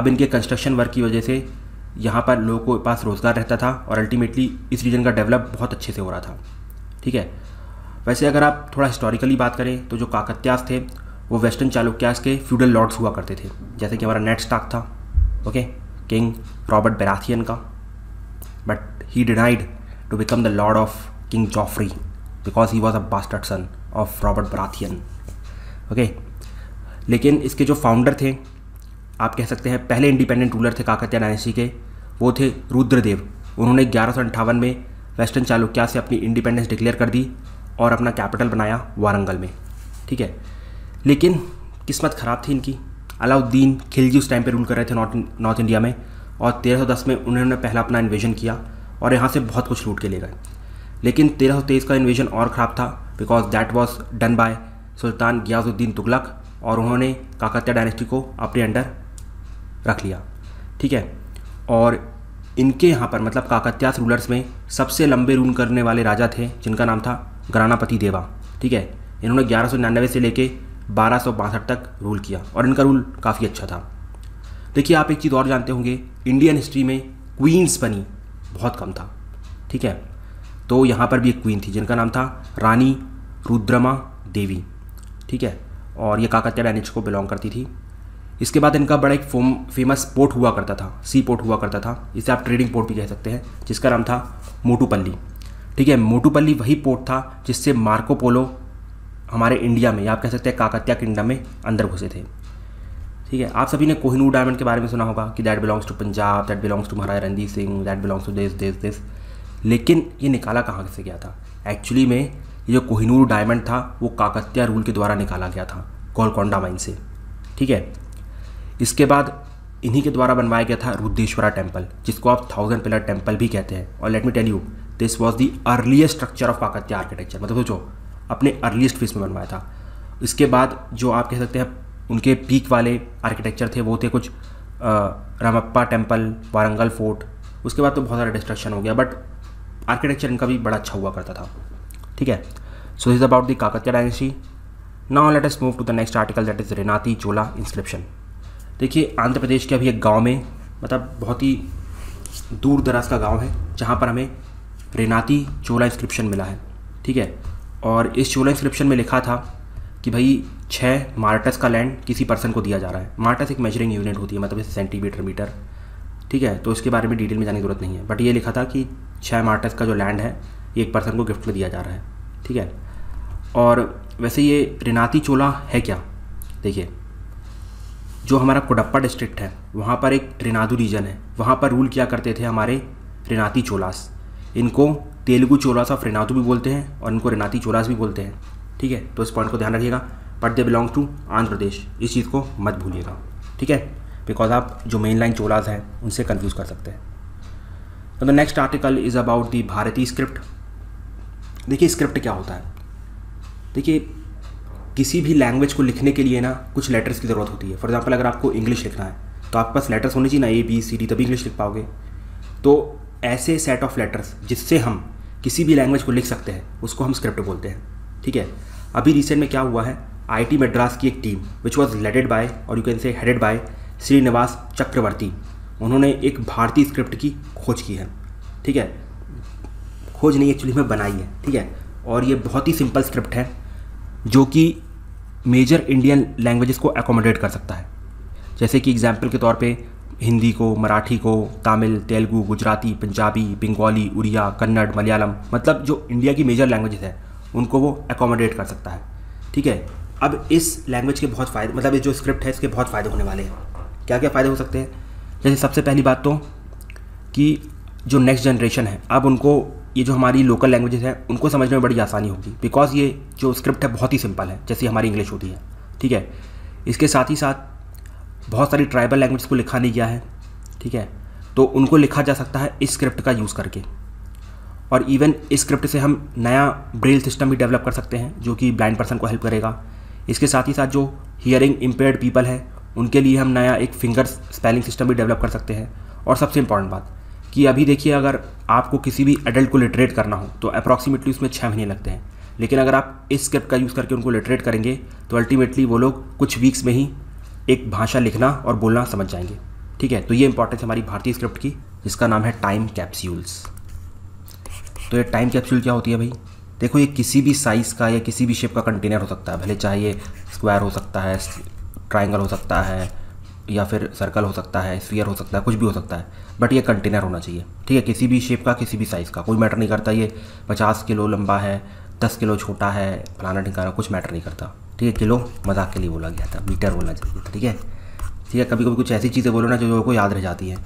अब इनके कंस्ट्रक्शन वर्क की वजह से यहाँ पर लोगों के पास रोज़गार रहता था और अल्टीमेटली इस रीजन का डेवलप बहुत अच्छे से हो रहा था ठीक है वैसे अगर आप थोड़ा हिस्टोरिकली बात करें तो जो काकत्यास थे वो वेस्टर्न चालुक्यास के फ्यूडल लॉर्ड्स हुआ करते थे जैसे कि हमारा नेट स्टाक था ओके किंग रॉबर्ट बेराथियन का but he denied to become the lord of king Joffrey because he was a bastard son of Robert Baratheon okay लेकिन इसके जो फाउंडर थे आप कह सकते हैं पहले इंडिपेंडेंट रूलर थे काकत्या डायनेस्टी के वो थे रुद्रदेव उन्होंने ग्यारह में वेस्टर्न चालुक्या से अपनी इंडिपेंडेंस डिक्लेयर कर दी और अपना कैपिटल बनाया वारंगल में ठीक है लेकिन किस्मत ख़राब थी इनकी अलाउद्दीन खिलजी उस टाइम पे रूल कर रहे थे नॉर्थ नॉर्थ इंडिया में और 1310 में उन्होंने पहला अपना इन्वेजन किया और यहाँ से बहुत कुछ लूट के ले गए लेकिन तेरह का इन्वेजन और ख़राब था because that was done by Sultan Ghiyasuddin Tughlaq और उन्होंने काकतिया डायनेस्टी को अपने अंडर रख लिया ठीक है और इनके यहाँ पर मतलब काकत्यास रूलर्स में सबसे लंबे रूल करने वाले राजा थे जिनका नाम था गरानापति देवा ठीक है इन्होंने ग्यारह से लेके बारह तक रूल किया और इनका रूल काफ़ी अच्छा था देखिए आप एक चीज़ और जानते होंगे इंडियन हिस्ट्री में क्वींस बनी बहुत कम था ठीक है तो यहाँ पर भी एक क्वीन थी जिनका नाम था रानी रुद्रमा देवी ठीक है और ये काकत्या डैनिज को बिलोंग करती थी इसके बाद इनका बड़ा एक फोम फेमस पोर्ट हुआ करता था सी पोर्ट हुआ करता था इसे आप ट्रेडिंग पोर्ट भी कह सकते हैं जिसका नाम था मोटूपल्ली ठीक है मोटूपल्ली वही पोर्ट था जिससे मार्को पोलो हमारे इंडिया में या आप कह सकते हैं काकत्या किंगडम में अंदर घुसे थे ठीक है आप सभी ने कोहिनूर डायमंड के बारे में सुना होगा कि that belongs to Punjab that belongs to Maharaj Ranjit Singh that belongs to this this this लेकिन ये निकाला कहाँ से गया था एक्चुअली में ये जो कोहिनूर डायमंड था वो काकत्या रूल के द्वारा निकाला गया था गोलकोंडा माइन से ठीक है इसके बाद इन्हीं के द्वारा बनवाया गया था रुद्रेश्वरा टेम्पल जिसको आप थाउजेंड पिलर टेम्पल भी कहते हैं और let me tell you this was the earliest structure of Kakatiya architecture मतलब सोचो अपने अर्लीस्ट फेस में बनवाया था इसके बाद जो आप कह सकते हैं उनके पीक वाले आर्किटेक्चर थे वो थे कुछ रामप्पा टेम्पल वारंगल फोर्ट उसके बाद तो बहुत सारा डिस्ट्रक्शन हो गया बट आर्किटेक्चर इनका भी बड़ा अच्छा हुआ करता था ठीक है so this about the Kakatiya dynasty now let us move to the next article that is Renati Chola inscription देखिए आंध्र प्रदेश के अभी एक गाँव में मतलब बहुत ही दूर दराज का गाँव है जहाँ पर हमें रेनाती चोला इंस्क्रिप्शन मिला है ठीक है और इस चोला इंस्क्रिप्शन में लिखा था कि भाई छः मार्टस का लैंड किसी पर्सन को दिया जा रहा है मार्टस एक मेजरिंग यूनिट होती है मतलब सेंटीमीटर मीटर ठीक है तो इसके बारे में डिटेल में जाने की जरूरत नहीं है बट ये लिखा था कि छः मार्टर्स का जो लैंड है ये एक पर्सन को गिफ्ट में दिया जा रहा है ठीक है और वैसे ये रिनाती चोला है क्या देखिए जो हमारा कोडप्पा डिस्ट्रिक्ट है वहाँ पर एक रिनादू रीजन है वहाँ पर रूल किया करते थे हमारे रिनाती चोलास इनको तेलुगु चोलास ऑफ रिनादू भी बोलते हैं और इनको रिनाती चोलास भी बोलते हैं ठीक है तो इस पॉइंट को ध्यान रखिएगा but they belong to Andhra Pradesh इस चीज़ को मत भूलिएगा ठीक है बिकॉज आप जो मेन लाइन चोलास हैं उनसे कन्फ्यूज़ कर सकते हैं the next article is about the Bharatiya script देखिए स्क्रिप्ट क्या होता है देखिए किसी भी लैंग्वेज को लिखने के लिए ना कुछ लेटर्स की ज़रूरत होती है फॉर एग्जाम्पल अगर आपको इंग्लिश लिखना है तो आपके पास लेटर्स होने चाहिए ना ए बी सी डी तभी इंग्लिश लिख पाओगे तो ऐसे सेट ऑफ लेटर्स जिससे हम किसी भी लैंग्वेज को लिख सकते हैं उसको हम स्क्रिप्ट बोलते हैं ठीक है अभी रिसेंट में क्या हुआ है टी मद्रास की एक team which was leaded by और you can say headed by Srinivas Chakravarti उन्होंने एक भारतीय स्क्रिप्ट की खोज की है ठीक है खोज नहीं एक्चुअली में बनाई है ठीक है और ये बहुत ही सिंपल स्क्रिप्ट है जो कि मेजर इंडियन लैंग्वेजेस को एकोमोडेट कर सकता है जैसे कि एग्जाम्पल के तौर पे हिंदी को मराठी को तमिल तेलुगु गुजराती पंजाबी बंगाली उड़िया कन्नड़ मलयालम मतलब जो इंडिया की मेजर लैंग्वेजेस है उनको वो एकोमोडेट कर सकता है ठीक है अब इस लैंग्वेज के बहुत फ़ायदे मतलब ये जो स्क्रिप्ट है इसके बहुत फ़ायदे होने वाले हैं क्या क्या फ़ायदे हो सकते हैं जैसे सबसे पहली बात तो कि जो नेक्स्ट जनरेशन है अब उनको ये जो हमारी लोकल लैंग्वेजेस हैं उनको समझने में बड़ी आसानी होगी बिकॉज ये जो स्क्रिप्ट है बहुत ही सिंपल है जैसे हमारी इंग्लिश होती है ठीक है इसके साथ ही साथ बहुत सारी ट्राइबल लैंग्वेज को लिखा नहीं गया है ठीक है तो उनको लिखा जा सकता है इस स्क्रिप्ट का यूज़ करके और इवन इस स्क्रिप्ट से हम नया ब्रेल सिस्टम भी डेवलप कर सकते हैं जो कि ब्लाइंड पर्सन को हेल्प करेगा इसके साथ ही साथ जो हियरिंग इम्पेयर्ड पीपल है उनके लिए हम नया एक फिंगर स्पेलिंग सिस्टम भी डेवलप कर सकते हैं और सबसे इम्पॉर्टेंट बात कि अभी देखिए अगर आपको किसी भी एडल्ट को लिटरेट करना हो तो अप्रॉक्सीमेटली उसमें छः महीने लगते हैं लेकिन अगर आप इस स्क्रिप्ट का यूज़ करके उनको लिटरेट करेंगे तो अल्टीमेटली वो लोग कुछ वीक्स में ही एक भाषा लिखना और बोलना समझ जाएंगे ठीक है तो ये इंपॉर्टेंस हमारी भारतीय स्क्रिप्ट की जिसका नाम है टाइम कैप्स्यूल्स तो ये टाइम कैप्सूल क्या होती है भाई देखो ये किसी भी साइज़ का या किसी भी शेप का कंटेनर हो सकता है भले चाहे ये स्क्वायर हो सकता है ट्राइंगल हो सकता है या फिर सर्कल हो सकता है स्फीयर हो सकता है कुछ भी हो सकता है बट ये कंटेनर होना चाहिए ठीक है किसी भी शेप का किसी भी साइज़ का कोई मैटर नहीं करता ये पचास किलो लंबा है दस किलो छोटा है फलाना ठिकाना कुछ मैटर नहीं करता ठीक है किलो मजाक के लिए बोला गया था मीटर बोलना चाहिए था ठीक है ठीक है कभी कभी कुछ ऐसी चीज़ें बोलो ना जो लोगों को याद रह जाती है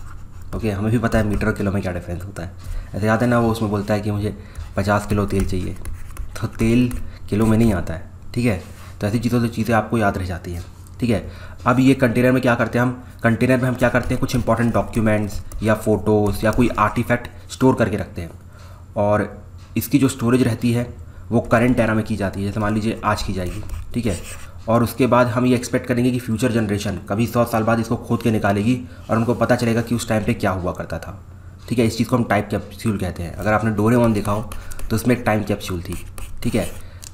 ओके हमें भी पता है मीटर और किलो में क्या डिफरेंस होता है ऐसे याद है ना वो उसमें बोलता है कि मुझे पचास किलो तेल चाहिए तो तेल किलो में नहीं आता है ठीक है तो ऐसी चीज़ों से चीज़ें आपको याद रह जाती हैं ठीक है अब ये कंटेनर में क्या करते हैं हम कंटेनर में हम क्या करते हैं कुछ इंपॉर्टेंट डॉक्यूमेंट्स या फ़ोटोज़ या कोई आर्टिफैक्ट स्टोर करके रखते हैं और इसकी जो स्टोरेज रहती है वो करंट एरा में की जाती है जैसे मान लीजिए आज की जाएगी ठीक है और उसके बाद हम ये एक्सपेक्ट करेंगे कि फ्यूचर जनरेशन कभी सौ साल बाद इसको खोद के निकालेगी और उनको पता चलेगा कि उस टाइम पे क्या हुआ करता था ठीक है इस चीज़ को हम टाइप कैप्सूल कहते हैं अगर आपने डोरे वन देखा हो तो उसमें एक टाइम कैप्स्यूल थी ठीक है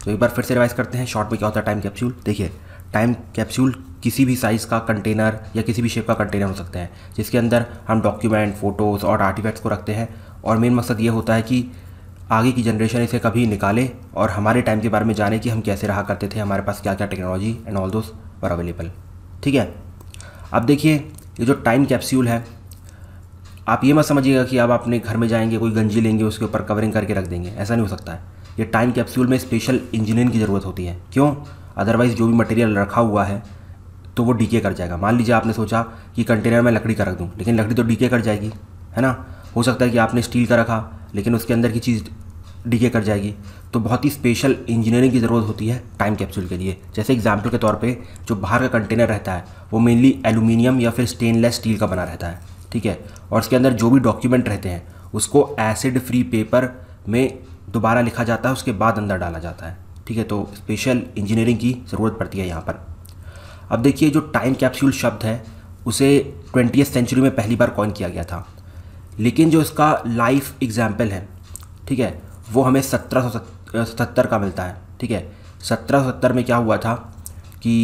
तो एक बार फिर से रिवाइज करते हैं शॉर्ट में क्या होता है टाइम कैप्सूल देखिए टाइम कैप्सूल किसी भी साइज़ का कंटेनर या किसी भी शेप का कंटेनर हो सकता है जिसके अंदर हम डॉक्यूमेंट फ़ोटोज़ और आर्टिफैक्ट्स को रखते हैं और मेन मकसद ये होता है कि आगे की जनरेशन इसे कभी निकाले और हमारे टाइम के बारे में जाने कि हम कैसे रहा करते थे हमारे पास क्या क्या टेक्नोलॉजी एंड ऑल दोज पर अवेलेबल ठीक है अब देखिए ये जो टाइम कैप्सूल है आप ये मत समझिएगा कि आप अपने घर में जाएंगे कोई गंजी लेंगे उसके ऊपर कवरिंग करके रख देंगे ऐसा नहीं हो सकता है ये टाइम कैप्सूल में स्पेशल इंजीनियर की ज़रूरत होती है क्यों अदरवाइज़ जो भी मटेरियल रखा हुआ है तो वो डीके कर जाएगा मान लीजिए आपने सोचा कि कंटेनर में लकड़ी का रख दूँ लेकिन लकड़ी तो डीके कर जाएगी है ना हो सकता है कि आपने स्टील का रखा लेकिन उसके अंदर की चीज़ डीके कर जाएगी तो बहुत ही स्पेशल इंजीनियरिंग की ज़रूरत होती है टाइम कैप्सूल के लिए जैसे एग्जाम्पल के तौर पर जो बाहर का कंटेनर रहता है वो मेनली एलुमिनियम या फिर स्टेनलेस स्टील का बना रहता है ठीक है और उसके अंदर जो भी डॉक्यूमेंट रहते हैं उसको एसिड फ्री पेपर में दोबारा लिखा जाता है उसके बाद अंदर डाला जाता है ठीक है तो स्पेशल इंजीनियरिंग की ज़रूरत पड़ती है यहाँ पर अब देखिए जो टाइम कैप्सूल शब्द है उसे ट्वेंटी सेंचुरी में पहली बार कॉइन किया गया था लेकिन जो इसका लाइफ एग्जाम्पल है ठीक है वो हमें सत्रह सौ सत्तर का मिलता है ठीक है सत्रह सौ सत्तर में क्या हुआ था कि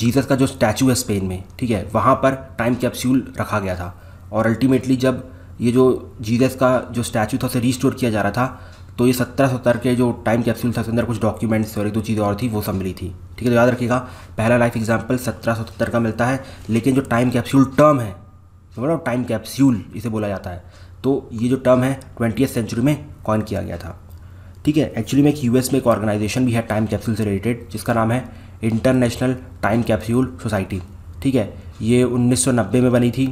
जीसस का जो स्टैचू है स्पेन में ठीक है वहाँ पर टाइम कैप्सूल रखा गया था और अल्टीमेटली जब ये जो जीसस का जो स्टैचू था उसे रिस्टोर किया जा रहा था तो ये सत्रह सत्तर के जो टाइम कैप्सूल था उसके अंदर कुछ डॉक्यूमेंट्स और एक दो चीज़ें और थी वो सब मिली थी ठीक है तो याद रखिएगा पहला लाइफ एग्जाम्पल सत्रह सौ सत्तर का मिलता है लेकिन जो टाइम कैप्सूल टर्म है समझ रहा टाइम कैप्सूल इसे बोला जाता है तो ये जो टर्म है ट्वेंटी सेंचुरी में कॉइन किया गया था ठीक है एक्चुअली में एक यूएस में एक ऑर्गेनाइजेशन भी है टाइम कैप्सूल से रिलेटेड जिसका नाम है इंटरनेशनल टाइम कैप्सूल सोसाइटी ठीक है ये 1990 में बनी थी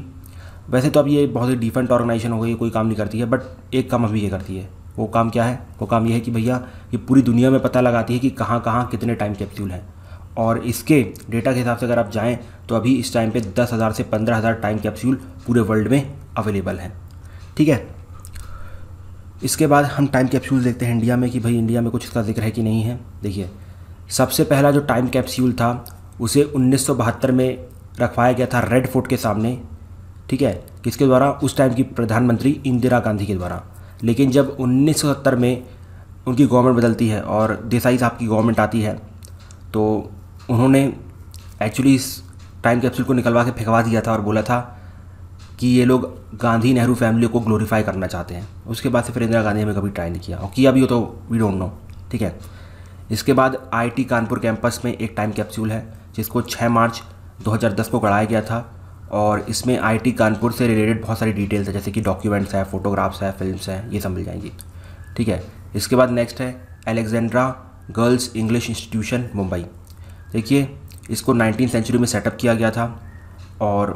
वैसे तो अब ये बहुत ही डिफरेंट ऑर्गेनाइजेशन हो गई कोई काम नहीं करती है बट एक काम अभी ये करती है वो काम क्या है वो काम ये है कि भैया ये पूरी दुनिया में पता लगाती है कि कहाँ कहाँ कितने टाइम कैप्सूल हैं और इसके डेटा के हिसाब से अगर आप जाएँ तो अभी इस टाइम पर दस हज़ार से पंद्रह हज़ार टाइम कैप्सूल पूरे वर्ल्ड में अवेलेबल हैं ठीक है इसके बाद हम टाइम कैप्सूल देखते हैं इंडिया में कि भाई इंडिया में कुछ इसका जिक्र है कि नहीं है देखिए सबसे पहला जो टाइम कैप्सूल था उसे उन्नीस में रखवाया गया था रेड फोर्ट के सामने ठीक है किसके द्वारा उस टाइम की प्रधानमंत्री इंदिरा गांधी के द्वारा लेकिन जब 1970 में उनकी गवर्नमेंट बदलती है और देसाई साहब की गवर्नमेंट आती है तो उन्होंने एक्चुअली इस टाइम कैप्सूल को निकलवा के फेंकवा दिया था और बोला था कि ये लोग गांधी नेहरू फैमिली को ग्लोरीफाई करना चाहते हैं उसके बाद से फिर इंदिरा गांधी ने कभी ट्राई नहीं किया और किया भी हो तो वी डोंट नो ठीक है इसके बाद आईटी कानपुर कैंपस में एक टाइम कैप्सूल है जिसको 6 मार्च 2010 को गढ़ाया गया था और इसमें आईटी कानपुर से रिलेटेड बहुत सारी डिटेल्स है जैसे कि डॉक्यूमेंट्स हैं फोटोग्राफ्स हैं फिल्म्स हैं ये सब मिल जाएंगी ठीक है इसके बाद नेक्स्ट है Alexandra girls English institution Mumbai देखिए इसको नाइनटीन सेंचुरी में सेटअप किया गया था और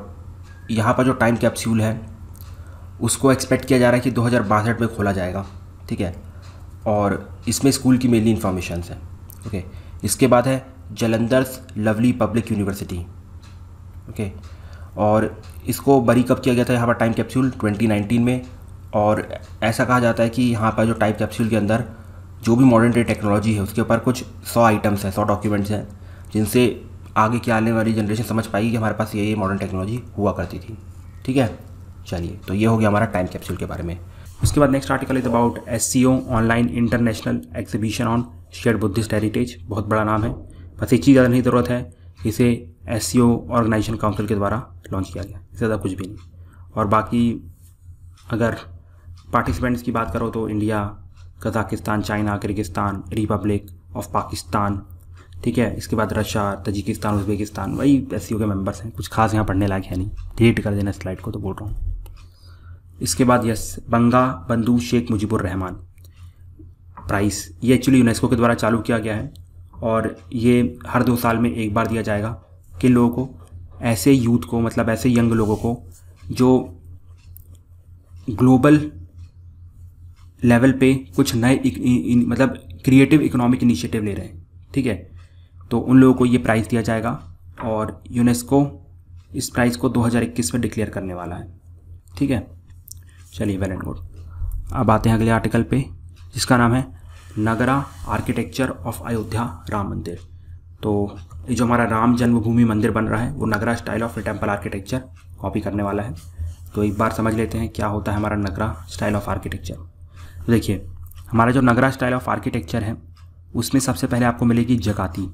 यहाँ पर जो टाइम कैप्सूल है उसको एक्सपेक्ट किया जा रहा है कि दो में खोला जाएगा ठीक है और इसमें स्कूल की मेनली इन्फॉर्मेशन है ओके इसके बाद है Jalandhar Lovely public university okay और इसको बरी कब किया गया था यहाँ पर टाइम कैप्सूल 2019 में और ऐसा कहा जाता है कि यहाँ पर जो टाइम कैप्सूल के अंदर जो भी मॉडर्न डे टेक्नोलॉजी है उसके ऊपर कुछ सौ आइटम्स हैं सौ डॉक्यूमेंट्स हैं जिनसे आगे की आने वाली जनरेशन समझ पाएगी कि हमारे पास ये ये मॉडर्न टेक्नोलॉजी हुआ करती थी ठीक है चलिए तो ये हो गया हमारा टाइम कैप्सूल के बारे में उसके बाद next article is about S C online international exhibition on share Buddhist heritage बहुत बड़ा नाम है बस एक चीज़ ज़्यादा नहीं ज़रूरत है इसे S C O organisation council के द्वारा लॉन्च किया गया इससे ज़्यादा कुछ भी नहीं और बाकी अगर पार्टिसिपेंट्स की बात करो तो India Kazakhstan China Kyrgyzstan republic of Pakistan ठीक है इसके बाद रशिया तजिकिस्तान उज्बेकिस्तान वही एस के मेंबर्स हैं कुछ खास यहाँ पढ़ने लायक है नहीं डिलीट कर देना स्लाइड को तो बोल रहा हूँ इसके बाद yes Bangabandhu Sheikh Mujibur Rahman prize ये एक्चुअली यूनेस्को के द्वारा चालू किया गया है और ये हर दो साल में एक बार दिया जाएगा किन लोगों को ऐसे यूथ को मतलब ऐसे यंग लोगों को जो ग्लोबल लेवल पे कुछ नए मतलब क्रिएटिव इकोनॉमिक इनिशिएटिव ले रहे हैं ठीक है तो उन लोगों को ये प्राइज़ दिया जाएगा और यूनेस्को इस प्राइज़ को 2021 में डिक्लेयर करने वाला है ठीक है चलिए वेल एंड गुड अब आते हैं अगले आर्टिकल पे जिसका नाम है नगरा आर्किटेक्चर ऑफ अयोध्या राम मंदिर तो ये जो हमारा राम जन्मभूमि मंदिर बन रहा है वो Nagara style of temple architecture copy करने वाला है तो एक बार समझ लेते हैं क्या होता है हमारा नगरा स्टाइल ऑफ आर्किटेक्चर तो देखिए हमारा जो नगरा स्टाइल ऑफ आर्किटेक्चर है उसमें सबसे पहले आपको मिलेगी जगाती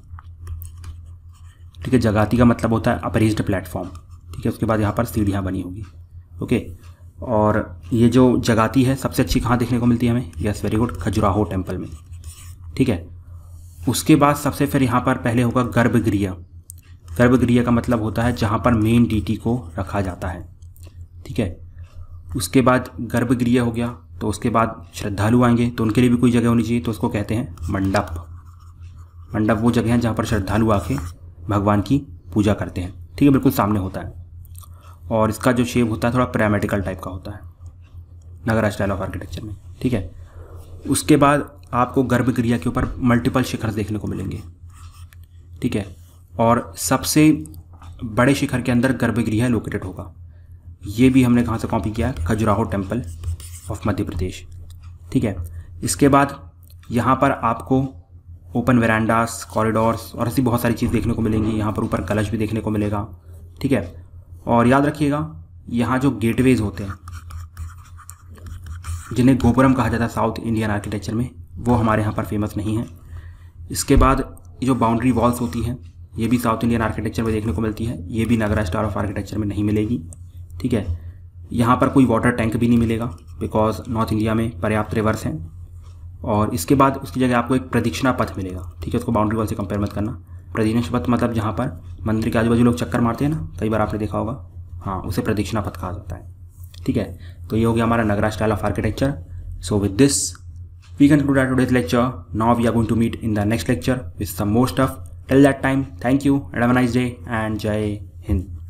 ठीक है जगाती का मतलब होता है अपरेज्ड प्लेटफॉर्म ठीक है उसके बाद यहाँ पर सीढ़ियाँ बनी होगी ओके और ये जो जगाती है सबसे अच्छी कहाँ देखने को मिलती है हमें yes very good Khajuraho temple में ठीक है उसके बाद सबसे फिर यहाँ पर पहले होगा गर्भगृह गर्भगृह का मतलब होता है जहाँ पर मेन डीटी को रखा जाता है ठीक है उसके बाद गर्भगृह हो गया तो उसके बाद श्रद्धालु आएंगे तो उनके लिए भी कोई जगह होनी चाहिए तो उसको कहते हैं मंडप मंडप वो जगह है जहाँ पर श्रद्धालु आके भगवान की पूजा करते हैं ठीक है बिल्कुल सामने होता है और इसका जो शेप होता है थोड़ा पैरामेटिकल टाइप का होता है नगर स्टाइल ऑफ आर्किटेक्चर में ठीक है उसके बाद आपको गर्भ के ऊपर मल्टीपल शिखर देखने को मिलेंगे ठीक है और सबसे बड़े शिखर के अंदर गर्भगृह लोकेटेड होगा ये भी हमने कहाँ से कॉपी किया खजुराहो टेम्पल ऑफ मध्य प्रदेश ठीक है इसके बाद यहाँ पर आपको ओपन वेरांडास कॉरिडोर्स और ऐसी बहुत सारी चीज़ देखने को मिलेंगी यहाँ पर ऊपर कलश भी देखने को मिलेगा ठीक है और याद रखिएगा यहाँ जो गेटवेज़ होते हैं जिन्हें गोपुरम कहा जाता है साउथ इंडियन आर्किटेक्चर में वो हमारे यहाँ पर फेमस नहीं है इसके बाद जो बाउंड्री वॉल्स होती हैं ये भी साउथ इंडियन आर्किटेक्चर में देखने को मिलती है ये भी नगरा स्टार ऑफ आर्किटेक्चर में नहीं मिलेगी ठीक है यहाँ पर कोई वाटर टैंक भी नहीं मिलेगा बिकॉज नॉर्थ इंडिया में पर्याप्त रिवर्स हैं और इसके बाद उसकी जगह आपको एक प्रदीक्षिणा पथ मिलेगा ठीक है उसको बाउंड्री वॉल से कंपेयर मत करना प्रदीक्षा पथ मतलब जहाँ पर मंदिर के आजू बाजू लोग चक्कर मारते हैं ना कई बार आपने देखा होगा हाँ उसे प्रदीक्षिणा पथ कहा जाता है ठीक है तो ये हो गया हमारा Nagara style of architecture so with this We conclude our today's lecture. Now we are going to meet in the next lecture with some more stuff. Till that time, thank you and have a nice day and Jai Hind.